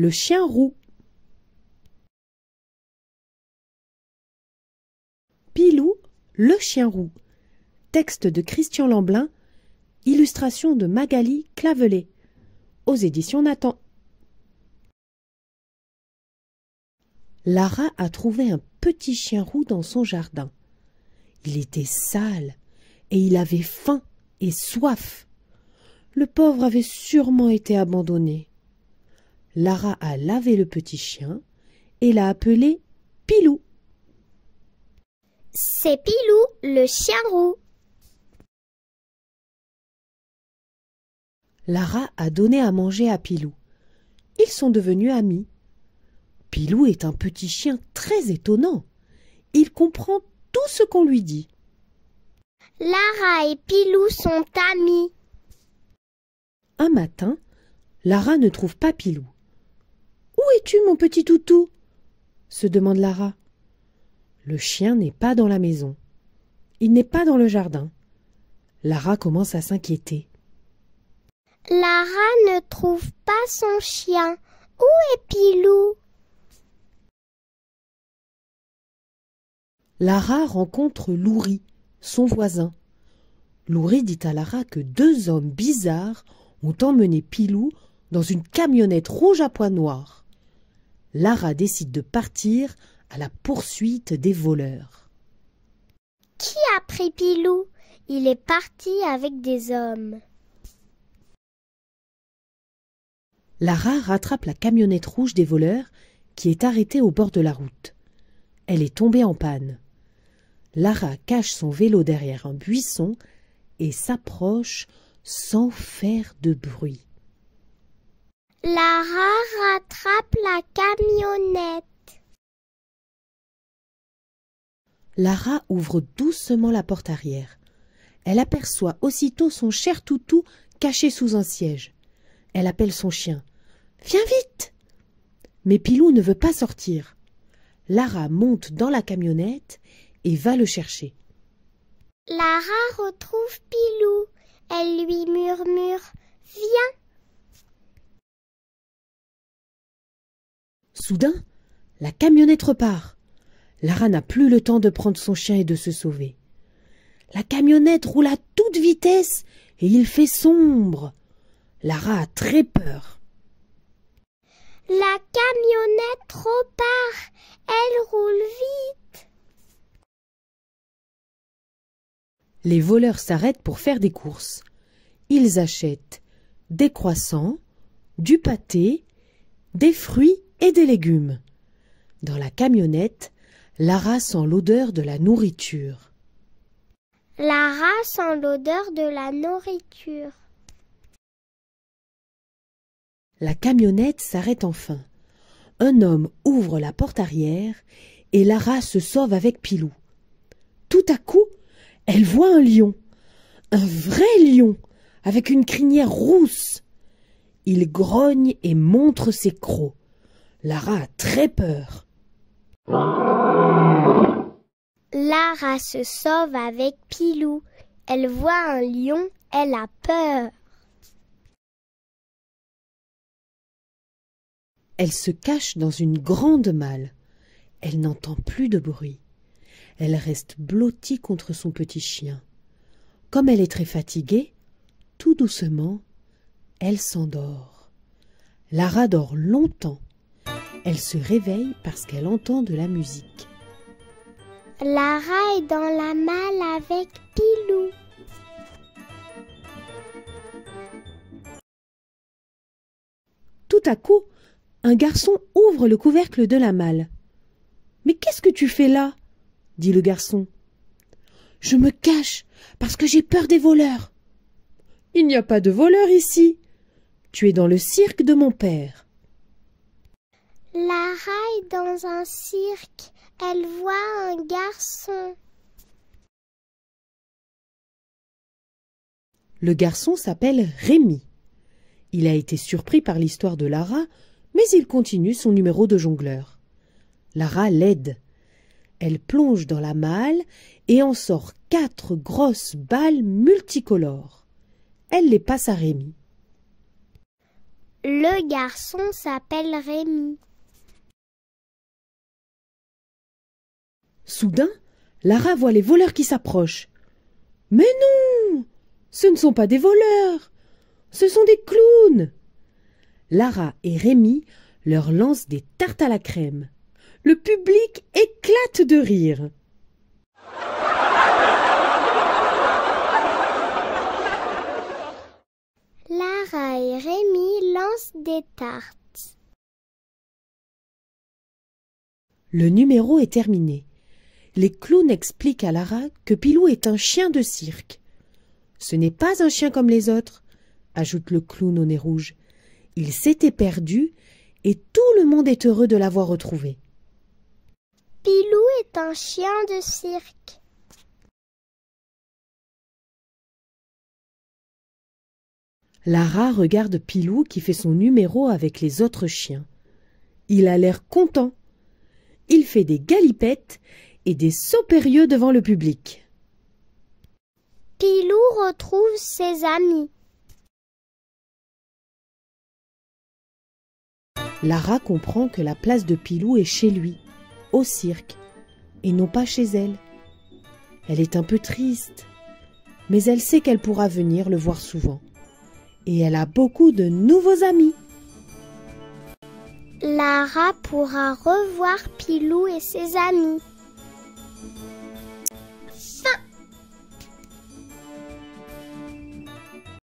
Le chien roux. Pilou, le chien roux. Texte de Christian Lamblin. Illustration de Magali Clavelet. Aux éditions Nathan. Lara a trouvé un petit chien roux dans son jardin. Il était sale et il avait faim et soif. Le pauvre avait sûrement été abandonné. Lara a lavé le petit chien et l'a appelé Pilou. C'est Pilou, le chien roux. Lara a donné à manger à Pilou. Ils sont devenus amis. Pilou est un petit chien très étonnant. Il comprend tout ce qu'on lui dit. Lara et Pilou sont amis. Un matin, Lara ne trouve pas Pilou es-tu, mon petit toutou se demande Lara. Le chien n'est pas dans la maison. Il n'est pas dans le jardin. Lara commence à s'inquiéter. Lara ne trouve pas son chien. Où est Pilou Lara rencontre Louri, son voisin. Louri dit à Lara que deux hommes bizarres ont emmené Pilou dans une camionnette rouge à pois noirs. Lara décide de partir à la poursuite des voleurs. Qui a pris Pilou Il est parti avec des hommes. Lara rattrape la camionnette rouge des voleurs qui est arrêtée au bord de la route. Elle est tombée en panne. Lara cache son vélo derrière un buisson et s'approche sans faire de bruit. Lara rattrape la camionnette. Lara ouvre doucement la porte arrière. Elle aperçoit aussitôt son cher toutou caché sous un siège. Elle appelle son chien. Viens vite Mais Pilou ne veut pas sortir. Lara monte dans la camionnette et va le chercher. Lara retrouve Pilou. Elle lui murmure Viens Soudain, la camionnette repart. Lara n'a plus le temps de prendre son chien et de se sauver. La camionnette roule à toute vitesse et il fait sombre. Lara a très peur. La camionnette repart. Elle roule vite. Les voleurs s'arrêtent pour faire des courses. Ils achètent des croissants, du pâté, des fruits et des légumes. Dans la camionnette, Lara sent l'odeur de la nourriture. Lara sent l'odeur de la nourriture. La camionnette s'arrête enfin. Un homme ouvre la porte arrière et Lara se sauve avec Pilou. Tout à coup, elle voit un lion. Un vrai lion, avec une crinière rousse. Il grogne et montre ses crocs. Lara a très peur. Lara se sauve avec Pilou. Elle voit un lion, elle a peur. Elle se cache dans une grande malle. Elle n'entend plus de bruit. Elle reste blottie contre son petit chien. Comme elle est très fatiguée, tout doucement, elle s'endort. Lara dort longtemps. Elle se réveille parce qu'elle entend de la musique. Lara est dans la malle avec Pilou. Tout à coup, un garçon ouvre le couvercle de la malle. Mais qu'est-ce que tu fais là dit le garçon. Je me cache parce que j'ai peur des voleurs. Il n'y a pas de voleurs ici. Tu es dans le cirque de mon père. Lara est dans un cirque, elle voit un garçon. Le garçon s'appelle Rémi. Il a été surpris par l'histoire de Lara, mais il continue son numéro de jongleur. Lara l'aide. Elle plonge dans la malle et en sort quatre grosses balles multicolores. Elle les passe à Rémi. Le garçon s'appelle Rémi. Soudain, Lara voit les voleurs qui s'approchent. Mais non Ce ne sont pas des voleurs Ce sont des clowns Lara et Rémi leur lancent des tartes à la crème. Le public éclate de rire. Lara et Rémi lancent des tartes. Le numéro est terminé les clowns expliquent à Lara que Pilou est un chien de cirque. Ce n'est pas un chien comme les autres, ajoute le clown au nez rouge. Il s'était perdu et tout le monde est heureux de l'avoir retrouvé. Pilou est un chien de cirque. Lara regarde Pilou qui fait son numéro avec les autres chiens. Il a l'air content. Il fait des galipettes et des sauts périlleux devant le public. Pilou retrouve ses amis. Lara comprend que la place de Pilou est chez lui, au cirque, et non pas chez elle. Elle est un peu triste, mais elle sait qu'elle pourra venir le voir souvent. Et elle a beaucoup de nouveaux amis. Lara pourra revoir Pilou et ses amis. thank you